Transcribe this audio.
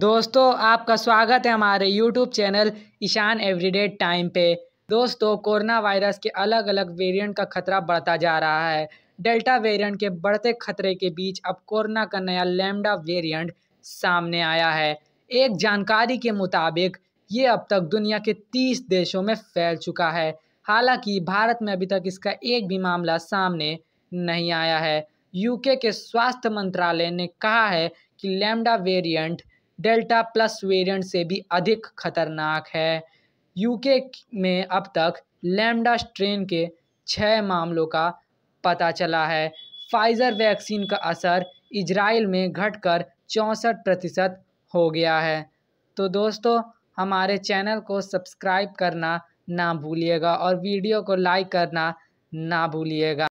दोस्तों आपका स्वागत है हमारे YouTube channel Ishan everyday time पे दोस्तों कोरोना वायरस के अलग अलग वेरिएंट का खतरा बढ़ता जा रहा है डेल्टा वेरिएंट के बढ़ते खतरे के बीच अब कोरोना का नया लैमडा वेरिएंट सामने आया है एक जानकारी के मुताबिक ये अब तक दुनिया के तीस देशों में फैल चुका है हालाँकि भारत में अभी तक इसका एक भी मामला सामने नहीं आया है यूके के स्वास्थ्य मंत्रालय ने कहा है कि lambda variant delta plus variant से भी अधिक खतरनाक है यूके में अब तक लैमडा स्ट्रेन के छः मामलों का पता चला है फाइज़र वैक्सीन का असर इजराइल में घटकर चौंसठ प्रतिशत हो गया है तो दोस्तों हमारे चैनल को सब्सक्राइब करना ना भूलिएगा और वीडियो को लाइक करना ना भूलिएगा